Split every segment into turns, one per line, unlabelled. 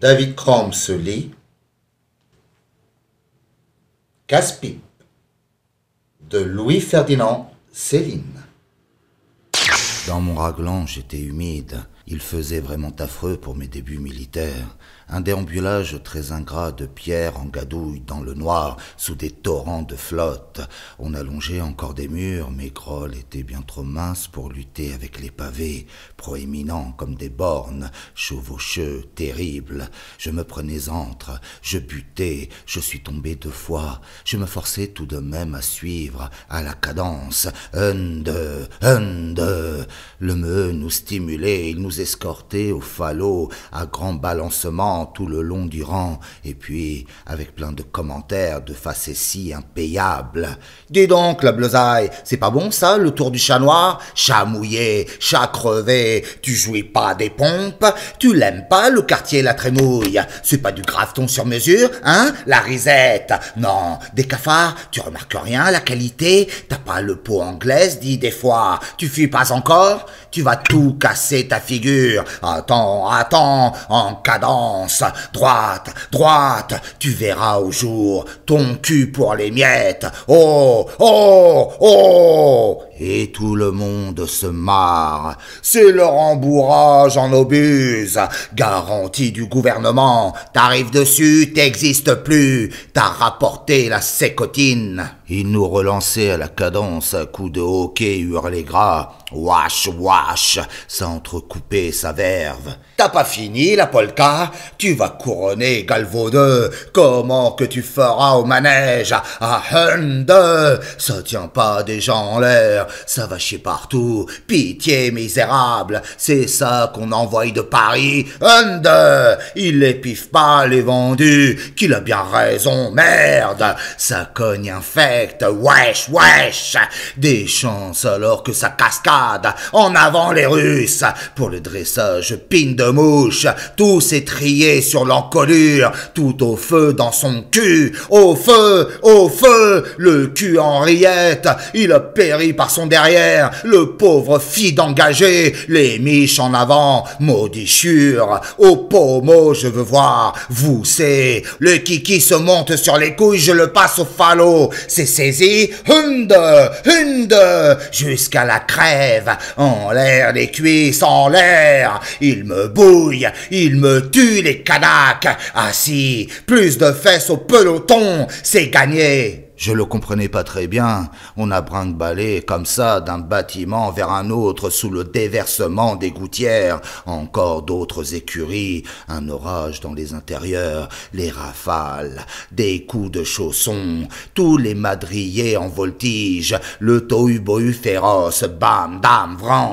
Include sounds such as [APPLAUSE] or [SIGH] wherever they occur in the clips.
David Crom se lit casse de Louis-Ferdinand Céline. Dans mon raglan, j'étais humide. Il faisait vraiment affreux pour mes débuts militaires. Un déambulage très ingrat de pierres en gadouille dans le noir, sous des torrents de flotte. On allongeait encore des murs, Mes Groll étaient bien trop minces pour lutter avec les pavés, proéminents comme des bornes, chevaucheux, terribles. Je me prenais entre, je butais, je suis tombé deux fois. Je me forçais tout de même à suivre, à la cadence. Un, deux, un, Le me nous stimulait, il nous escorté au falot à grand balancement tout le long du rang, et puis avec plein de commentaires de facéties impayables. Dis donc, la bleusaille, c'est pas bon ça, le tour du chat noir Chat mouillé, chat crevé, tu jouis pas des pompes, tu l'aimes pas le quartier la trémouille, c'est pas du graveton sur mesure, hein La risette Non, des cafards, tu remarques rien, la qualité, t'as pas le pot anglaise, dis des fois, tu fuis pas encore, tu vas tout casser ta figure Attends, attends, en cadence. Droite, droite, tu verras au jour ton cul pour les miettes. Oh, oh, oh et tout le monde se marre. C'est le rembourrage en obuse. Garantie du gouvernement. T'arrives dessus, t'existes plus. T'as rapporté la sécotine. Il nous relançait à la cadence à coup de hockey hurlé gras. Wash, wash. Ça sa verve. T'as pas fini la polka? Tu vas couronner Galvaudeux. Comment que tu feras au manège? À Hunde. Ça tient pas des gens en l'air ça va chier partout, pitié misérable, c'est ça qu'on envoie de Paris, under, il les pas les vendus, qu'il a bien raison, merde, ça cogne infecte, wesh, wesh, des chances alors que ça cascade, en avant les Russes, pour le dressage, pine de mouche, tout trié sur l'encolure, tout au feu dans son cul, au feu, au feu, le cul Henriette, il a péri par son derrière, le pauvre fille engagé, les miches en avant, maudichure, au pommeau je veux voir, vous c'est, le kiki se monte sur les couilles, je le passe au falot, c'est saisi, hunde, hunde, jusqu'à la crève, en l'air les cuisses, en l'air, il me bouille, il me tue les canaques, assis, plus de fesses au peloton, c'est gagné. Je le comprenais pas très bien. On a brinque-ballé comme ça d'un bâtiment vers un autre sous le déversement des gouttières, encore d'autres écuries, un orage dans les intérieurs, les rafales, des coups de chaussons, tous les madriers en voltige, le tohu-bohu féroce, bam, dam, vrang.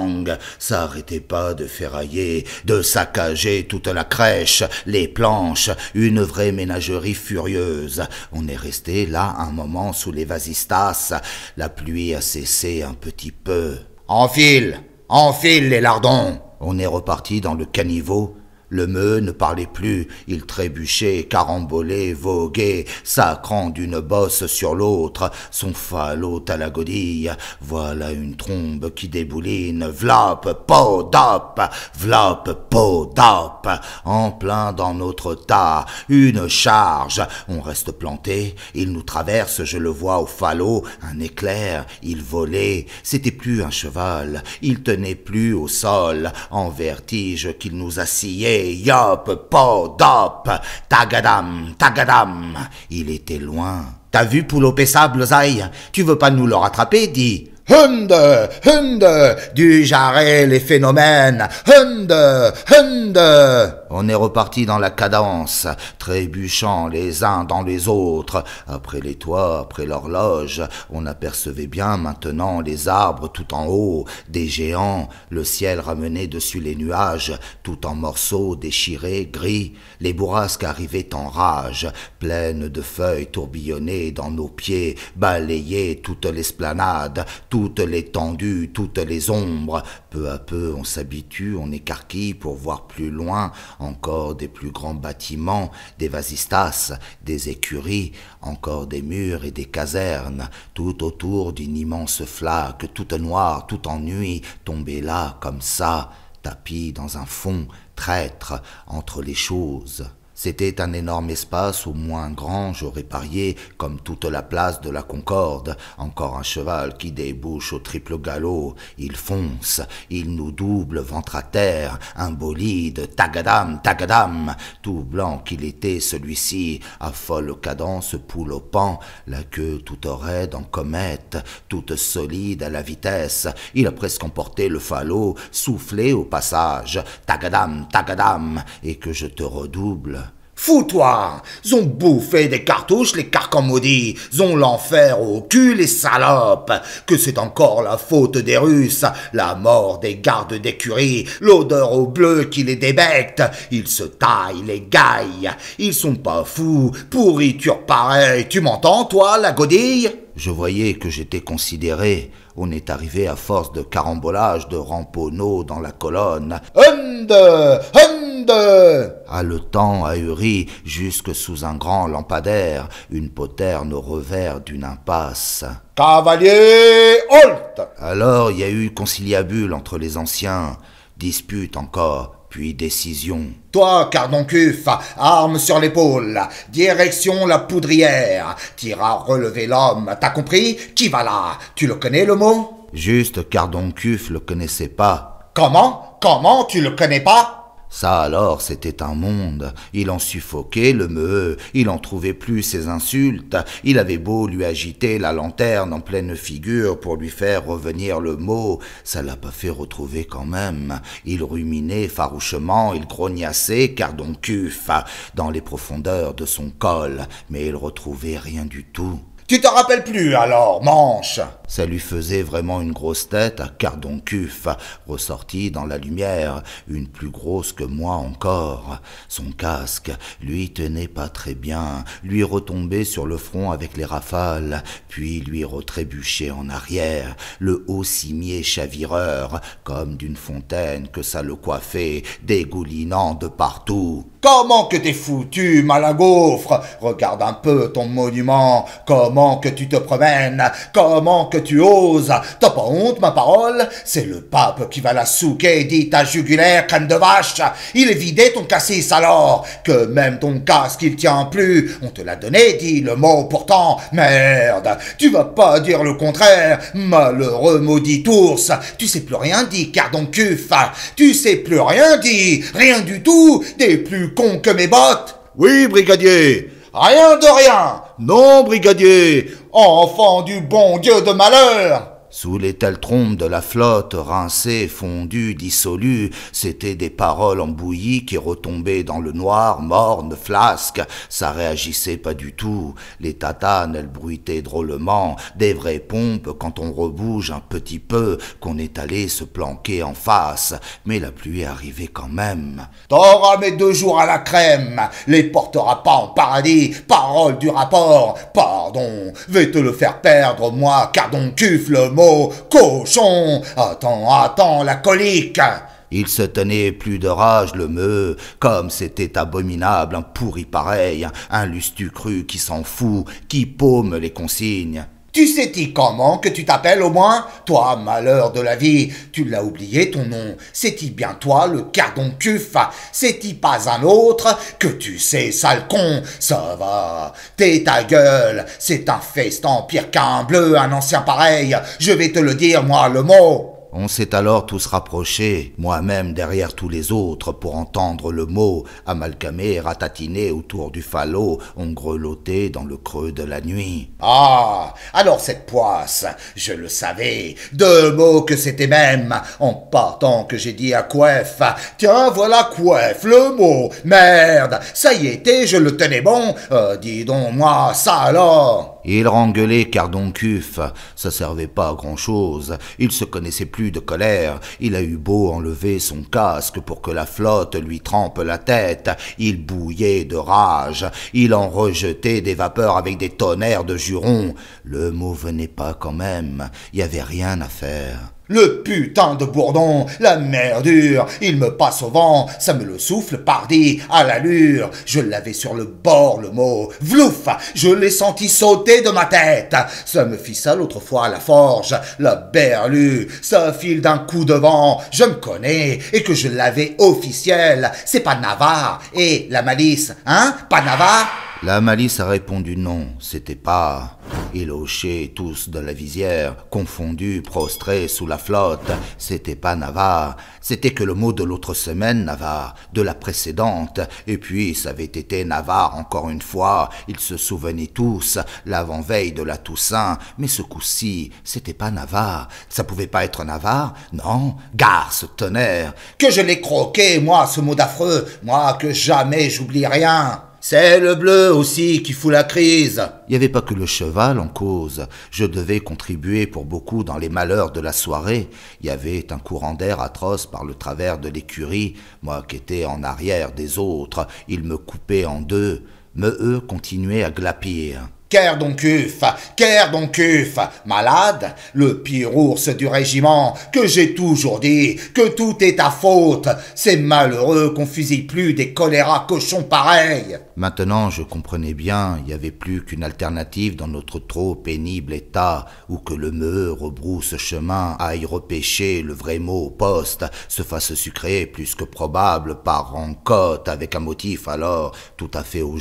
Ça arrêtait pas de ferrailler, de saccager toute la crèche, les planches, une vraie ménagerie furieuse. On est resté là un moment sous les vasistas, la pluie a cessé un petit peu. Enfile, enfile les lardons On est reparti dans le caniveau le meu ne parlait plus, il trébuchait, carambolait, voguait, sacrant d'une bosse sur l'autre, son falot à la godille. Voilà une trombe qui débouline, vlap, podop, vlap, podop, en plein dans notre tas, une charge. On reste planté, il nous traverse, je le vois au falot, un éclair, il volait, c'était plus un cheval, il tenait plus au sol, en vertige qu'il nous assillait, yop, po, dop, tagadam, tagadam. Il était loin. T'as vu, poulopé sable, Tu veux pas nous le rattraper, dis Hunde, Hunde, du jarret les phénomènes, Hunde, Hunde. On est reparti dans la cadence, trébuchant les uns dans les autres. Après les toits, après l'horloge, on apercevait bien maintenant les arbres tout en haut, des géants, le ciel ramené dessus les nuages, tout en morceaux déchirés, gris. Les bourrasques arrivaient en rage, pleines de feuilles tourbillonnées dans nos pieds, balayaient toute l'esplanade, les tendues, toutes les ombres. Peu à peu, on s'habitue, on écarquille pour voir plus loin encore des plus grands bâtiments, des vasistas, des écuries, encore des murs et des casernes, tout autour d'une immense flaque, toute noire, toute ennui, tombée là, comme ça, tapis dans un fond, traître, entre les choses. C'était un énorme espace, au moins grand, j'aurais parié, comme toute la place de la Concorde. Encore un cheval qui débouche au triple galop. Il fonce, il nous double, ventre à terre, un bolide, tagadam, tagadam. Tout blanc qu'il était, celui-ci, à folle cadence, poule au pan, la queue toute raide en comète, toute solide à la vitesse. Il a presque emporté le falot, soufflé au passage, tagadam, tagadam, et que je te redouble Fous-toi Ils ont bouffé des cartouches, les carcans maudits Ils ont l'enfer au cul, les salopes Que c'est encore la faute des Russes La mort des gardes d'écurie L'odeur au bleu qui les débecte Ils se taillent, les gaillent Ils sont pas fous, pourriture pareille Tu m'entends, toi, la godille je voyais que j'étais considéré. On est arrivé à force de carambolage de ramponneaux dans la colonne. Hunde Hunde Haletant, ah, ahuri, jusque sous un grand lampadaire, une poterne au revers d'une impasse. Cavalier Holt Alors il y a eu conciliabule entre les anciens. Dispute encore, puis décision. Toi, Cardoncuf, arme sur l'épaule, direction la poudrière, tira relever l'homme, t'as compris Qui va là Tu le connais le mot Juste, Cardoncuf le connaissait pas. Comment Comment tu le connais pas ça alors, c'était un monde. Il en suffoquait le meuh, il en trouvait plus ses insultes, il avait beau lui agiter la lanterne en pleine figure pour lui faire revenir le mot, ça l'a pas fait retrouver quand même. Il ruminait farouchement, il grognassait, car donc dans les profondeurs de son col, mais il retrouvait rien du tout. Tu t'en rappelles plus alors, manche Ça lui faisait vraiment une grosse tête à cardon-cuf, ressortie dans la lumière, une plus grosse que moi encore. Son casque lui tenait pas très bien, lui retombait sur le front avec les rafales, puis lui retrébuchait en arrière, le haut cimier chavireur, comme d'une fontaine que ça le coiffait, dégoulinant de partout. Comment que t'es foutu, gaufre Regarde un peu ton monument. Comment que tu te promènes Comment que tu oses T'as pas honte, ma parole C'est le pape qui va la souquer, dit ta jugulaire, crème de vache. Il est vidé ton cassis alors, que même ton casque il tient plus. On te l'a donné, dit le mot pourtant. Merde, tu vas pas dire le contraire, malheureux maudit ours. Tu sais plus rien, dit cardon-cuff Tu sais plus rien, dit rien du tout, des plus con que mes bottes Oui, brigadier Rien de rien Non, brigadier Enfant du bon Dieu de malheur sous les trompes de la flotte, rincées, fondues, dissolues, c'étaient des paroles embouillies qui retombaient dans le noir, morne, flasque. Ça réagissait pas du tout. Les tatanes, elles bruitaient drôlement. Des vraies pompes quand on rebouge un petit peu, qu'on est allé se planquer en face. Mais la pluie arrivait quand même. T'auras mes deux jours à la crème. Les portera pas en paradis. Parole du rapport. Pardon. Vais te le faire perdre, moi, car donc cochon Attends, attends, la colique il se tenait plus de rage le meu, comme c'était abominable, un pourri pareil, un lustu cru qui s'en fout, qui paume les consignes. Tu sais-tu comment que tu t'appelles au moins Toi, malheur de la vie, tu l'as oublié ton nom. C'est-y bien toi, le cardoncuf C'est-y pas un autre que tu sais, sale con Ça va, t'es ta gueule, c'est un festan pire qu'un bleu, un ancien pareil. Je vais te le dire, moi, le mot on s'est alors tous rapprochés, moi-même derrière tous les autres, pour entendre le mot amalgamé ratatiné autour du falot, on grelottait dans le creux de la nuit. Ah Alors cette poisse Je le savais Deux mots que c'était même En partant que j'ai dit à coiffe, Tiens, voilà coiffe, le mot Merde Ça y était, je le tenais bon euh, Dis donc, moi, ça alors il rengueulait Cardoncuf, ça servait pas à grand chose, il se connaissait plus de colère, il a eu beau enlever son casque pour que la flotte lui trempe la tête, il bouillait de rage, il en rejetait des vapeurs avec des tonnerres de jurons, le mot venait pas quand même, il y avait rien à faire. Le putain de bourdon, la merdure, il me passe au vent, ça me le souffle, pardi, à l'allure. Je l'avais sur le bord, le mot, vlouf, je l'ai senti sauter de ma tête. Ça me fit ça l'autre fois à la forge, la berlue, ça file d'un coup de vent, je me connais, et que je l'avais officiel, c'est pas Navarre, et la malice, hein, pas Navarre la malice a répondu non, c'était pas. Ils hochaient tous de la visière, confondus, prostrés sous la flotte. C'était pas Navarre, c'était que le mot de l'autre semaine, Navarre, de la précédente. Et puis, ça avait été Navarre encore une fois. Ils se souvenaient tous, l'avant-veille de la Toussaint. Mais ce coup-ci, c'était pas Navarre. Ça pouvait pas être Navarre, non. Gare ce tonnerre. Que je l'ai croqué, moi, ce mot d'affreux. Moi, que jamais j'oublie rien. C'est le bleu aussi qui fout la crise. Il n'y avait pas que le cheval en cause. Je devais contribuer pour beaucoup dans les malheurs de la soirée. Il y avait un courant d'air atroce par le travers de l'écurie. Moi qui étais en arrière des autres, il me coupait en deux. Me eux continuaient à glapir. Ker Doncuf, Ker malade, le pire ours du régiment, que j'ai toujours dit, que tout est à faute, c'est malheureux qu'on fusille plus des choléra cochons pareils. Maintenant, je comprenais bien, il n'y avait plus qu'une alternative dans notre trop pénible état, où que le meux rebrousse chemin, aille repêcher le vrai mot au poste, se fasse sucrer plus que probable par en avec un motif alors tout à fait au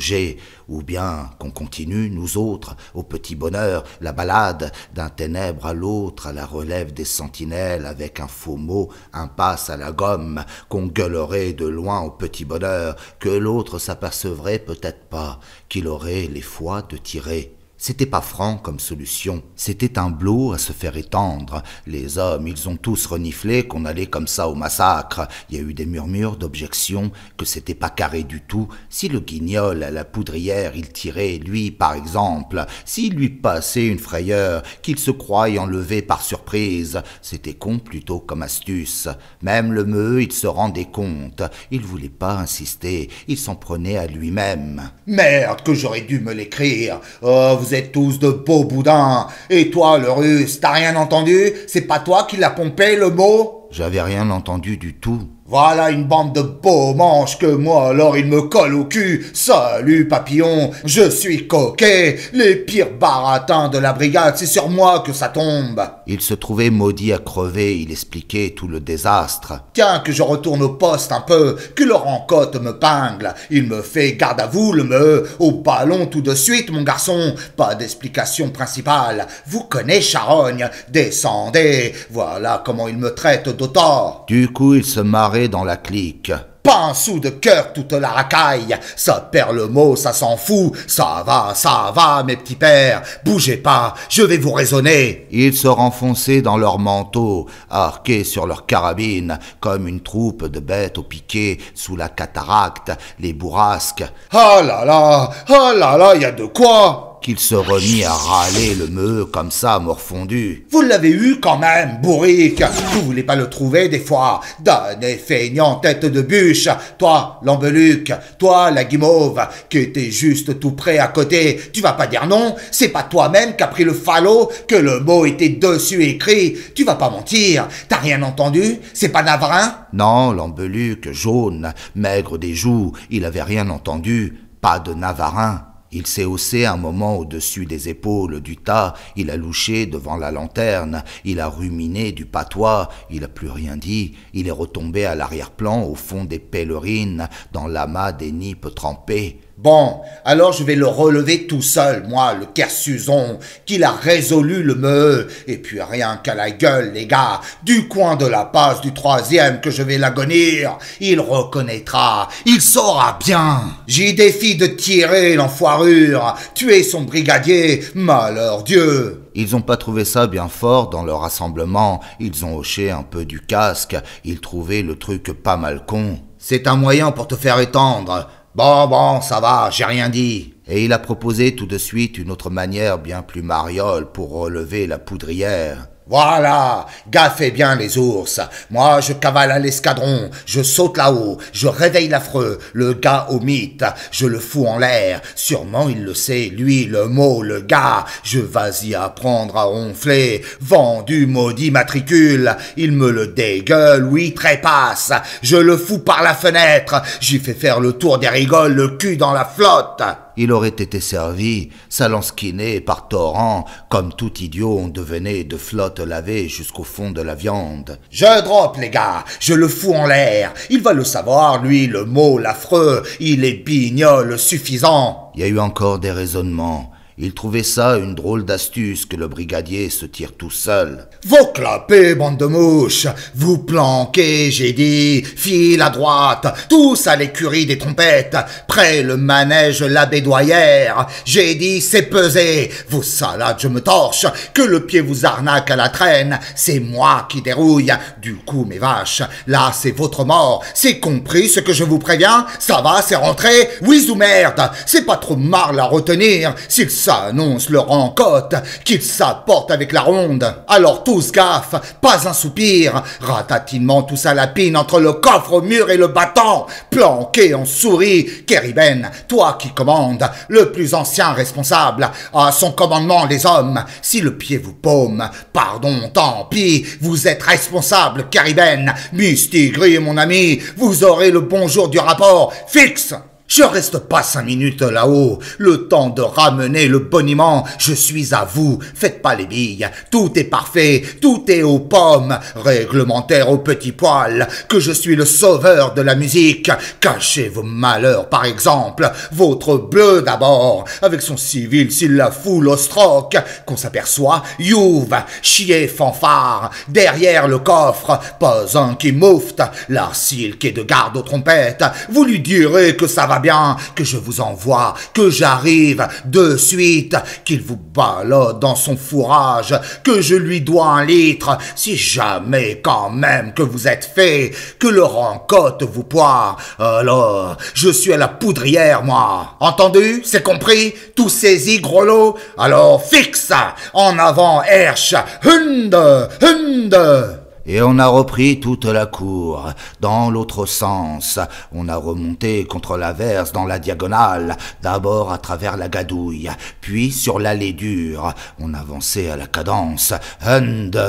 ou bien qu'on continue, nous autres, au petit bonheur, la balade d'un ténèbre à l'autre, à la relève des sentinelles, avec un faux mot, un passe à la gomme, qu'on gueulerait de loin au petit bonheur, que l'autre s'apercevrait peut-être pas, qu'il aurait les fois de tirer. C'était pas franc comme solution, c'était un blot à se faire étendre. Les hommes, ils ont tous reniflé qu'on allait comme ça au massacre. Il y a eu des murmures d'objection que c'était pas carré du tout. Si le guignol à la poudrière, il tirait, lui, par exemple, s'il lui passait une frayeur, qu'il se croyait enlevé par surprise, c'était con plutôt comme astuce. Même le meux, il se rendait compte. Il voulait pas insister, il s'en prenait à lui-même. Merde, que j'aurais dû me l'écrire. Oh, vous êtes tous de beaux boudins. Et toi, le russe, t'as rien entendu C'est pas toi qui l'a pompé le mot J'avais rien entendu du tout. Voilà une bande de beaux manches que moi, alors il me colle au cul. Salut papillon, je suis coquet. Les pires baratins de la brigade, c'est sur moi que ça tombe. Il se trouvait maudit à crever, il expliquait tout le désastre. Tiens, que je retourne au poste un peu, que Laurent Cotte me pingle. Il me fait garde à vous, le me, au ballon tout de suite, mon garçon. Pas d'explication principale. Vous connaissez Charogne, descendez. Voilà comment il me traite d'autant !» Du coup, il se dans la clique. Pas un sou de cœur toute la racaille, ça perd le mot, ça s'en fout, ça va, ça va, mes petits pères, bougez pas, je vais vous raisonner. Ils se renfonçaient dans leurs manteaux, arqués sur leurs carabines, comme une troupe de bêtes au piquet sous la cataracte, les bourrasques. Ah là là, ah oh là là, y a de quoi qu'il se remit à râler le meu comme ça, morfondu. Vous l'avez eu quand même, bourrique Vous voulez pas le trouver des fois Donné feignant tête de bûche Toi, l'embeluc Toi, la guimauve Qui était juste tout près à côté Tu vas pas dire non C'est pas toi-même qui a pris le falot Que le mot était dessus écrit Tu vas pas mentir T'as rien entendu C'est pas Navarin ?»« Non, l'embeluc, jaune, maigre des joues, il avait rien entendu. Pas de navarin. Il s'est haussé un moment au-dessus des épaules du tas, il a louché devant la lanterne, il a ruminé du patois, il n'a plus rien dit, il est retombé à l'arrière-plan au fond des pèlerines, dans l'amas des nippes trempées. Bon, alors je vais le relever tout seul, moi, le Kersuzon, qu'il a résolu le meuh, et puis rien qu'à la gueule, les gars, du coin de la passe du troisième que je vais l'agonir, il reconnaîtra, il saura bien. J'y défie de tirer l'enfoirure, tuer son brigadier, malheur Dieu. Ils n'ont pas trouvé ça bien fort dans leur rassemblement, ils ont hoché un peu du casque, ils trouvaient le truc pas mal con. C'est un moyen pour te faire étendre, Bon, bon, ça va, j'ai rien dit. Et il a proposé tout de suite une autre manière bien plus mariole pour relever la poudrière. Voilà, gaffez bien les ours. Moi, je cavale à l'escadron, je saute là-haut, je réveille l'affreux, le gars au mythe, je le fous en l'air. Sûrement il le sait, lui, le mot, le gars. Je vas y apprendre à ronfler. Vendu maudit matricule, il me le dégueule, oui, trépasse. Je le fous par la fenêtre, j'y fais faire le tour des rigoles, le cul dans la flotte il aurait été servi, salanskiné par torrent, comme tout idiot on devenait de flotte lavée jusqu'au fond de la viande. Je drop, les gars, je le fous en l'air, il va le savoir, lui, le mot l'affreux, il est bignol suffisant. Il y a eu encore des raisonnements, il trouvait ça une drôle d'astuce que le brigadier se tire tout seul. Vos clapez, bande de mouches Vous planquez, j'ai dit File à droite Tous à l'écurie des trompettes Près le manège la bédoyère J'ai dit, c'est pesé Vous salades, je me torche Que le pied vous arnaque à la traîne C'est moi qui dérouille Du coup, mes vaches, là, c'est votre mort C'est compris ce que je vous préviens Ça va, c'est rentré Oui ou merde C'est pas trop marre à retenir S'il annonce leur encote, qu'ils s'apportent avec la ronde. Alors tous gaffe, pas un soupir, ratatinement tout à la pine entre le coffre au mur et le battant, planqué en souris, Keriben, toi qui commandes, le plus ancien responsable, à son commandement les hommes, si le pied vous paume, pardon, tant pis, vous êtes responsable, Kéribène, Mistigri mon ami, vous aurez le bonjour du rapport, fixe je reste pas cinq minutes là-haut, le temps de ramener le boniment, je suis à vous, faites pas les billes, tout est parfait, tout est aux pommes, réglementaire au petit poil, que je suis le sauveur de la musique, cachez vos malheurs par exemple, votre bleu d'abord, avec son civil s'il la foule au stroke. qu'on s'aperçoit, youve, chier fanfare, derrière le coffre, pas un qui moufte, là qui de garde aux trompettes, vous lui direz que ça va bien, que je vous envoie, que j'arrive de suite, qu'il vous balade dans son fourrage, que je lui dois un litre, si jamais quand même que vous êtes fait, que le rencote vous poire, alors je suis à la poudrière, moi. Entendu C'est compris Tout saisi, lot. Alors fixe En avant, herche Hunde Hunde et on a repris toute la cour. Dans l'autre sens, on a remonté contre l'averse dans la diagonale, d'abord à travers la gadouille, puis sur l'allée dure. On avançait à la cadence. Hunde,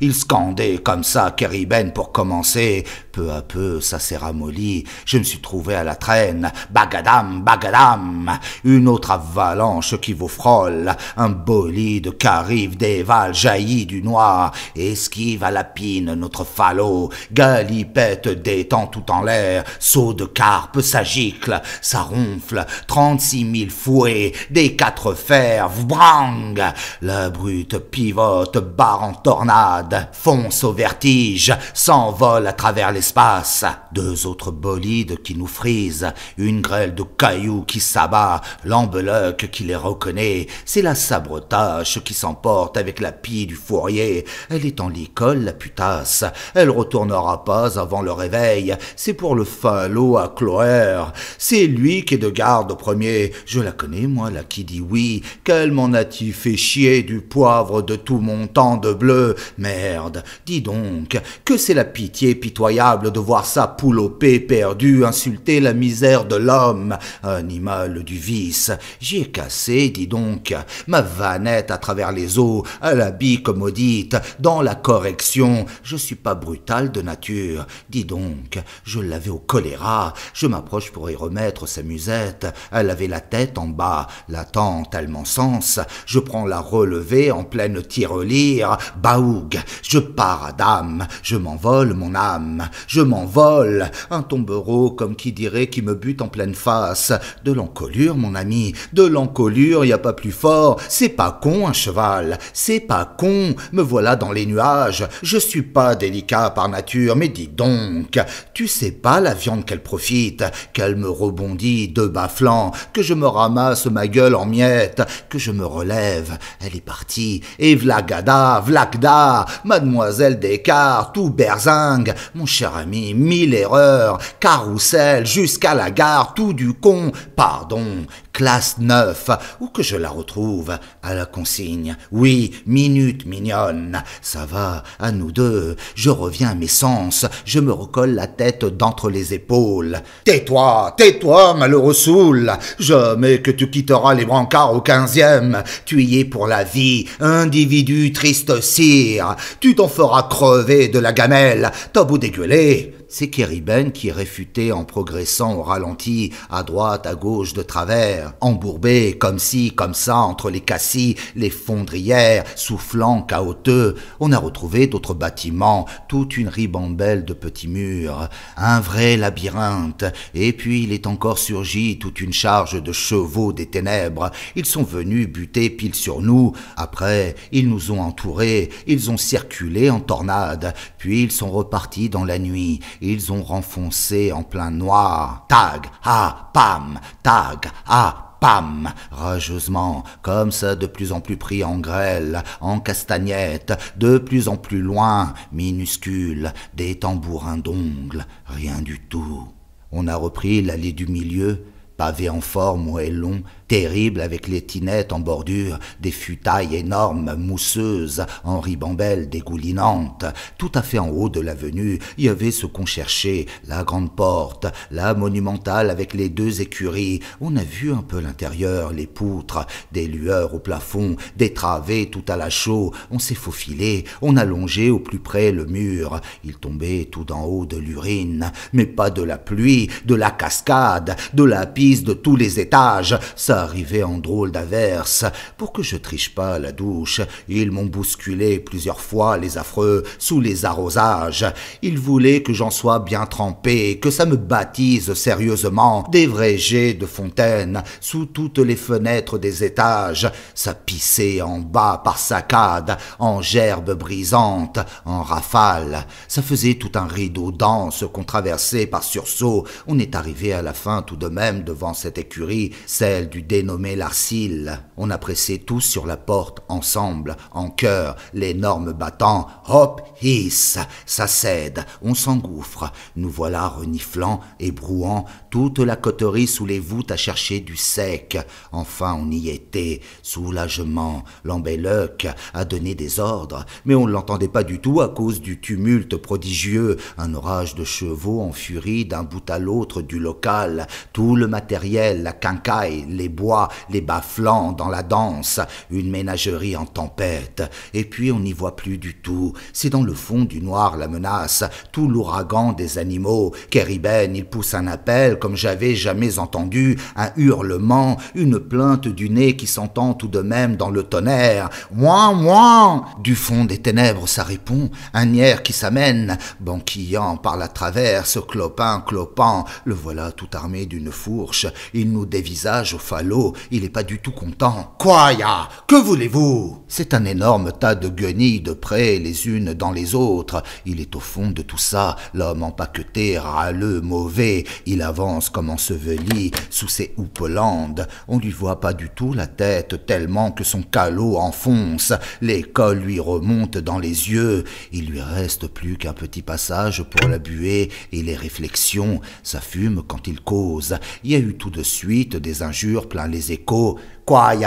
Il scandait comme ça ben pour commencer. Peu à peu, ça s'est ramolli. Je me suis trouvé à la traîne. Bagadam, bagadam. Une autre avalanche qui vous frôle. Un bolide carive des vals jaillit du noir, esquive à la pire notre falot, galipette détend tout en l'air, saut de carpe, ça gicle, ça ronfle, trente-six mille fouets, des quatre fers, brang La brute pivote, barre en tornade, fonce au vertige, s'envole à travers l'espace. Deux autres bolides qui nous frisent, une grêle de cailloux qui s'abat, l'embeleuc qui les reconnaît, c'est la sabretache qui s'emporte avec la pie du fourrier. Elle est en l'école, la putain elle retournera pas avant le réveil. C'est pour le falot à Cloer. C'est lui qui est de garde au premier. Je la connais, moi, la qui dit oui. Qu'elle m'en a il fait chier du poivre de tout mon temps de bleu Merde, dis donc, que c'est la pitié pitoyable de voir sa poule au perdue insulter la misère de l'homme, animal du vice. J'ai cassé, dis donc, ma vanette à travers les eaux, à la bicommodite, dans la correction, je suis pas brutal de nature. Dis donc, je l'avais au choléra, je m'approche pour y remettre sa musette, elle avait la tête en bas, la tente elle je prends la relevée en pleine tirelire, baoug, je pars à dame, je m'envole mon âme, je m'envole, un tombereau comme qui dirait qui me bute en pleine face, de l'encolure mon ami, de l'encolure y a pas plus fort, c'est pas con un cheval, c'est pas con, me voilà dans les nuages, je suis pas délicat par nature, mais dis donc, tu sais pas la viande qu'elle profite, qu'elle me rebondit de bas flanc, que je me ramasse ma gueule en miettes, que je me relève, elle est partie, et vlagada, vlagda, mademoiselle Descartes, tout berzingue, mon cher ami, mille erreurs, carrousel, jusqu'à la gare, tout du con, pardon, classe 9, ou que je la retrouve à la consigne. Oui, minute mignonne, ça va, à nous deux, je reviens à mes sens, je me recolle la tête d'entre les épaules. Tais-toi, tais-toi, malheureux Je jamais que tu quitteras les brancards au quinzième, tu y es pour la vie, individu triste cire, tu t'en feras crever de la gamelle, t'as beau dégueuler, c'est Keriben qui réfuté en progressant au ralenti, à droite, à gauche, de travers, embourbé comme ci, comme ça, entre les cassis, les fondrières, soufflant, chaoteux. On a retrouvé d'autres bâtiments, toute une ribambelle de petits murs, un vrai labyrinthe, et puis il est encore surgi toute une charge de chevaux des ténèbres. Ils sont venus buter pile sur nous, après, ils nous ont entourés, ils ont circulé en tornade, puis ils sont repartis dans la nuit, ils ont renfoncé en plein noir. Tag, ah, pam, tag, ah, pam, rageusement, comme ça de plus en plus pris en grêle, en castagnette, de plus en plus loin, minuscule, des tambourins d'ongles, rien du tout. On a repris l'allée du milieu, pavée en forme ou long, terrible avec les tinettes en bordure, des futailles énormes, mousseuses, en ribambelles dégoulinantes. Tout à fait en haut de l'avenue, il y avait ce qu'on cherchait, la grande porte, la monumentale avec les deux écuries. On a vu un peu l'intérieur, les poutres, des lueurs au plafond, des travées tout à la chaux. On s'est faufilé, on a longé au plus près le mur. Il tombait tout d'en haut de l'urine, mais pas de la pluie, de la cascade, de la pisse de tous les étages. Ça arrivé en drôle d'averse. Pour que je triche pas la douche, ils m'ont bousculé plusieurs fois, les affreux, sous les arrosages. Ils voulaient que j'en sois bien trempé, que ça me baptise sérieusement, des vrais jets de fontaine, sous toutes les fenêtres des étages. Ça pissait en bas par saccades, en gerbes brisantes, en rafales. Ça faisait tout un rideau dense qu'on traversait par sursaut. On est arrivé à la fin tout de même devant cette écurie, celle du nommé l'Arcille. On a pressé tous sur la porte, ensemble, en chœur, l'énorme battant Hop, hiss, ça cède, on s'engouffre. Nous voilà reniflant et brouant toute la coterie sous les voûtes à chercher du sec. Enfin, on y était, soulagement. L'embelloc a donné des ordres, mais on ne l'entendait pas du tout à cause du tumulte prodigieux, un orage de chevaux en furie d'un bout à l'autre du local, tout le matériel, la quincaille, les les bas-flancs dans la danse, une ménagerie en tempête. Et puis on n'y voit plus du tout. C'est dans le fond du noir la menace, tout l'ouragan des animaux. kéribène, il pousse un appel comme j'avais jamais entendu, un hurlement, une plainte du nez qui s'entend tout de même dans le tonnerre. ouan moi, Du fond des ténèbres, ça répond, un nier qui s'amène, banquillant par la traverse, clopin, clopant. Le voilà tout armé d'une fourche, il nous dévisage au il n'est pas du tout content. Quoi, ya Que voulez-vous C'est un énorme tas de guenilles de près les unes dans les autres. Il est au fond de tout ça, l'homme empaqueté, râleux, mauvais. Il avance comme enseveli sous ses landes On lui voit pas du tout la tête, tellement que son calot enfonce. Les cols lui remontent dans les yeux. Il lui reste plus qu'un petit passage pour la buée et les réflexions. Ça fume quand il cause. Il y a eu tout de suite des injures Hein, les échos. Quoi y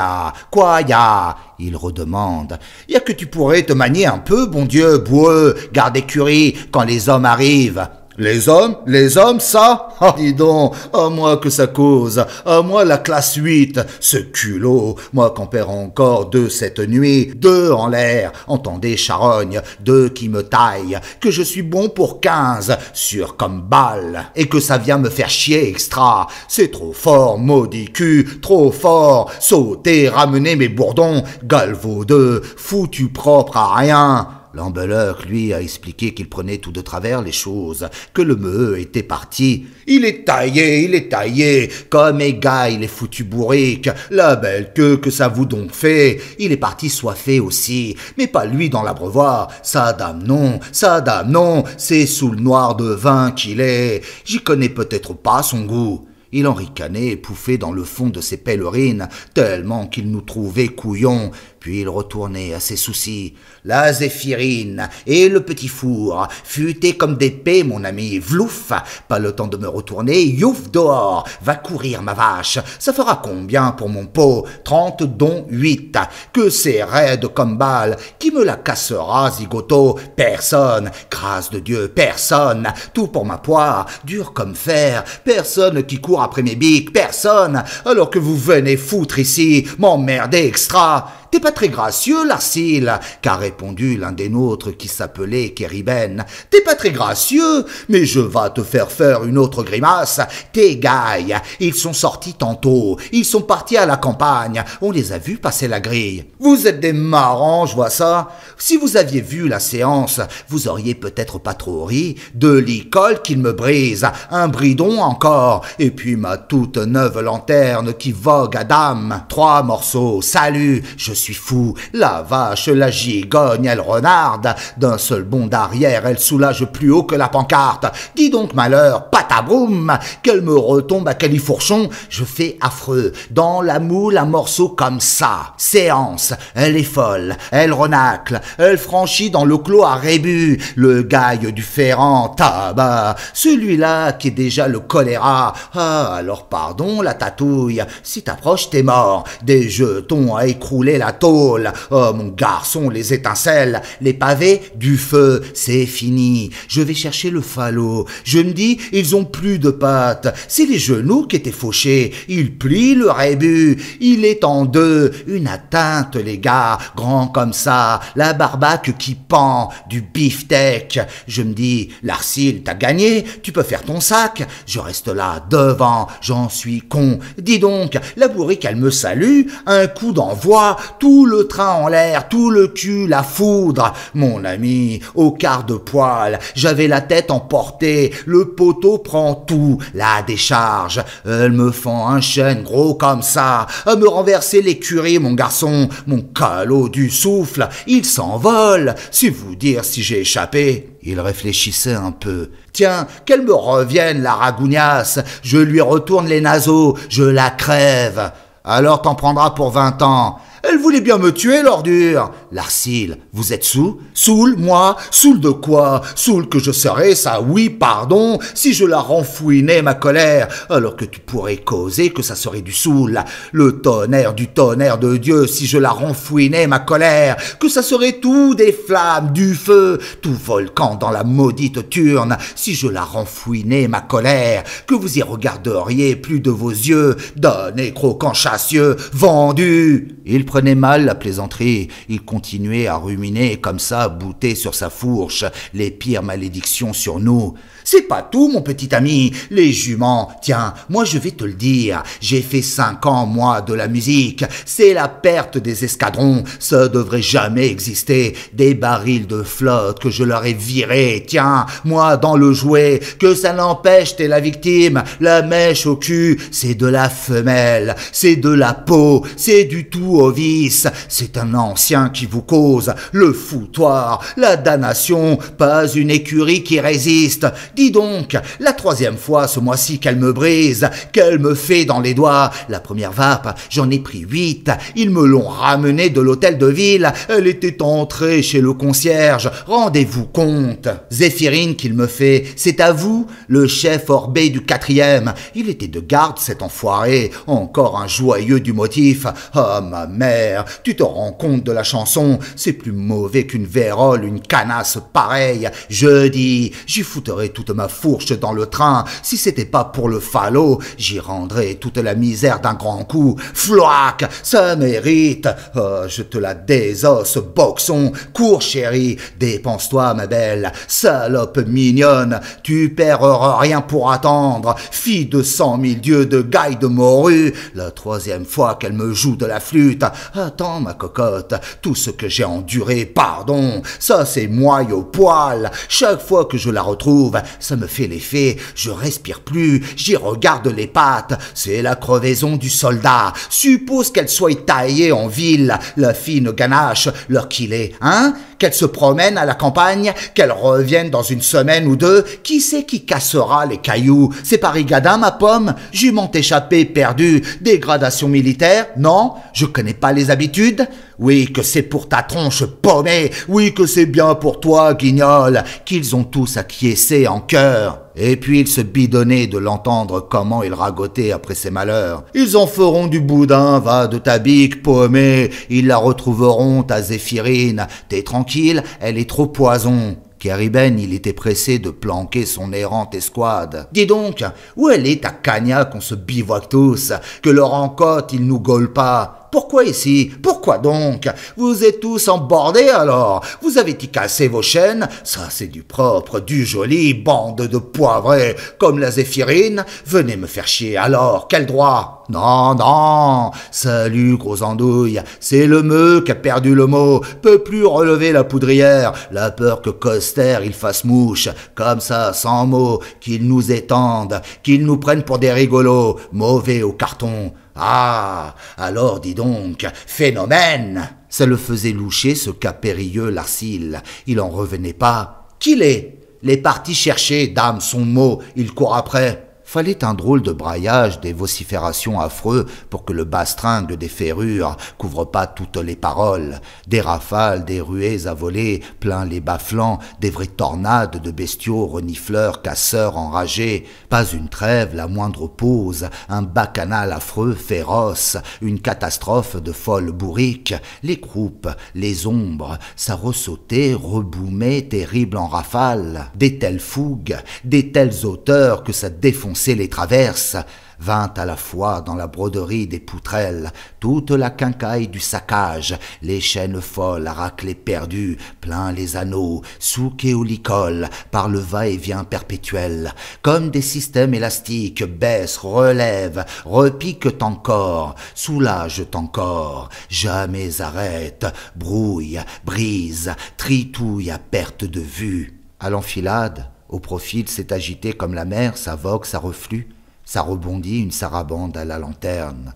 Quoi y Il redemande. Y a que tu pourrais te manier un peu, bon Dieu, boueux, garde écurie, quand les hommes arrivent. Les hommes, les hommes, ça [LAUGHS] Ah, dis donc, à moi que ça cause, à moi la classe 8, ce culot, moi qu'en perd encore deux cette nuit, deux en l'air, entendez charogne, deux qui me taillent, que je suis bon pour quinze, sûr comme balle, et que ça vient me faire chier extra, c'est trop fort, maudit cul, trop fort, sauter, ramener mes bourdons, d'eux, foutu propre à rien, L'embeleur, lui, a expliqué qu'il prenait tout de travers les choses, que le meux était parti. Il est taillé, il est taillé, comme égaille les foutus bourriques, la belle queue que ça vous donc fait. Il est parti soifé aussi, mais pas lui dans l'abreuvoir. Sa dame non, sa non, c'est sous le noir de vin qu'il est. J'y connais peut-être pas son goût. Il en ricanait et dans le fond de ses pèlerines, tellement qu'il nous trouvait couillons, puis il retournait à ses soucis. La zéphirine et le petit four, futé comme des mon ami, vlouf, pas le temps de me retourner, youf dehors, va courir ma vache, ça fera combien pour mon pot Trente dont huit, que c'est raide comme balle, qui me la cassera, zigoto Personne, grâce de Dieu, personne, tout pour ma poire, dur comme fer, personne qui court après mes bics, personne, alors que vous venez foutre ici mon merde extra. T'es pas très gracieux, Larsil, qu'a répondu l'un des nôtres qui s'appelait Keriben. T'es pas très gracieux, mais je vais te faire faire une autre grimace. T'es gailles, ils sont sortis tantôt, ils sont partis à la campagne, on les a vus passer la grille. Vous êtes des marrants, je vois ça. Si vous aviez vu la séance, vous auriez peut-être pas trop ri de l'école qu'il me brise, un bridon encore, et puis ma toute neuve lanterne qui vogue à dame. Trois morceaux, salut, je suis fou. La vache, la gigogne, elle renarde. D'un seul bond d'arrière, elle soulage plus haut que la pancarte. Dis donc, malheur, patabroum, qu'elle me retombe à califourchon. Je fais affreux. Dans la moule, un morceau comme ça. Séance. Elle est folle. Elle renacle. Elle franchit dans le clos à rébus, Le gaille du ferrant, tabac. Celui-là qui est déjà le choléra. Ah, alors pardon, la tatouille. Si t'approches, t'es mort. Des jetons à écrouler la tôle. Oh mon garçon, les étincelles, les pavés, du feu, c'est fini. Je vais chercher le falot. Je me dis, ils ont plus de pattes. C'est les genoux qui étaient fauchés. Il plie le rébut. Il est en deux. Une atteinte, les gars. Grand comme ça. La barbaque qui pend. Du beefsteak. Je me dis, l'arsile t'as gagné. Tu peux faire ton sac. Je reste là, devant. J'en suis con. Dis donc, la bourrique, elle me salue. Un coup d'envoi tout le train en l'air, tout le cul, la foudre. Mon ami, au quart de poil, j'avais la tête emportée, le poteau prend tout, la décharge. Elle me fend un chêne gros comme ça, à me renverser l'écurie, mon garçon, mon calot du souffle, il s'envole, si vous dire si j'ai échappé. Il réfléchissait un peu. Tiens, qu'elle me revienne, la ragougnasse. Je lui retourne les naseaux, je la crève. Alors t'en prendras pour vingt ans. Elle voulait bien me tuer, l'ordure L'arcile, vous êtes sous Soul, moi soul de quoi Soul, que je serais, ça oui, pardon, si je la renfouinais, ma colère, alors que tu pourrais causer que ça serait du soul. Le tonnerre du tonnerre de Dieu, si je la renfouinais, ma colère, que ça serait tout des flammes, du feu, tout volcan dans la maudite turne, si je la renfouinais, ma colère, que vous y regarderiez plus de vos yeux, donné croquant chassieux, vendu Il prenait mal la plaisanterie, il continuait à ruminer comme ça, bouter sur sa fourche, les pires malédictions sur nous. C'est pas tout, mon petit ami. Les juments, tiens, moi je vais te le dire. J'ai fait cinq ans, moi, de la musique. C'est la perte des escadrons. Ça devrait jamais exister. Des barils de flotte que je leur ai virés. Tiens, moi, dans le jouet, que ça n'empêche, t'es la victime. La mèche au cul, c'est de la femelle. C'est de la peau. C'est du tout au vice. C'est un ancien qui vous cause. Le foutoir. La damnation. Pas une écurie qui résiste Dis donc, la troisième fois ce mois-ci qu'elle me brise, qu'elle me fait dans les doigts. La première vape, j'en ai pris huit. Ils me l'ont ramenée de l'hôtel de ville. Elle était entrée chez le concierge. Rendez-vous compte. Zéphirine qu'il me fait, c'est à vous, le chef orbé du quatrième. Il était de garde cet enfoiré. Encore un joyeux du motif. oh, ma mère, tu te rends compte de la chanson. C'est plus mauvais qu'une vérole, une canasse pareille. Je dis, j'y fouterai tout ma fourche dans le train. Si c'était pas pour le falot, j'y rendrais toute la misère d'un grand coup. Floac, ça mérite. Oh, je te la désosse, boxon. Cours, chérie, dépense-toi, ma belle. Salope mignonne, tu perdras rien pour attendre. Fille de cent mille dieux de gaille de morue, la troisième fois qu'elle me joue de la flûte. Attends, ma cocotte, tout ce que j'ai enduré, pardon, ça c'est moi au poil. Chaque fois que je la retrouve, ça me fait l'effet, je respire plus, j'y regarde les pattes, c'est la crevaison du soldat. Suppose qu'elle soit taillée en ville, la fine ganache, l'heure qu'il est, hein Qu'elle se promène à la campagne, qu'elle revienne dans une semaine ou deux, qui sait qui cassera les cailloux C'est Paris-Gadin, ma pomme Jument échappée, perdue, dégradation militaire Non Je connais pas les habitudes oui, que c'est pour ta tronche paumée, oui, que c'est bien pour toi, guignol, qu'ils ont tous acquiescé en cœur. Et puis il se bidonnait de l'entendre comment il ragotait après ses malheurs. Ils en feront du boudin, va de ta bique, paumée. Ils la retrouveront, ta zéphirine. T'es tranquille, elle est trop poison. Kériben, il était pressé de planquer son errante escouade. Dis donc, où elle est ta cagna qu'on se bivouaque tous Que leur encote, il nous gaule pas pourquoi ici Pourquoi donc Vous êtes tous embordés alors Vous avez y cassé vos chaînes Ça c'est du propre, du joli, bande de poivrés, comme la zéphirine. Venez me faire chier alors, quel droit non, non Salut, gros andouille C'est le meu qui a perdu le mot, peut plus relever la poudrière, la peur que Coster il fasse mouche, comme ça, sans mot, qu'il nous étende, qu'il nous prenne pour des rigolos, mauvais au carton. Ah Alors dis donc, phénomène Ça le faisait loucher ce cas périlleux l'arcile. Il en revenait pas. Qu'il est Les partis chercher, dame, son mot, il court après. Fallait un drôle de braillage, des vociférations affreux pour que le bastringue des ferrures couvre pas toutes les paroles, des rafales, des ruées à voler, plein les bas-flancs, des vraies tornades de bestiaux renifleurs, casseurs enragés, pas une trêve, la moindre pause, un bacchanal affreux, féroce, une catastrophe de folle bourrique, les croupes, les ombres, ça ressautait, reboumait, terrible en rafale, des telles fougues, des telles hauteurs que ça défonçait les traverses, vint à la fois dans la broderie des poutrelles, toute la quincaille du saccage, les chaînes folles à racler perdues, plein les anneaux, souqués au licol, par le va-et-vient perpétuel, comme des systèmes élastiques, baissent, relèvent, repiquent encore, soulagent encore, jamais arrête, brouillent, brise, tritouille à perte de vue. À l'enfilade, au profil s'est agité comme la mer, sa vogue, sa reflux, ça rebondit, une sarabande à la lanterne.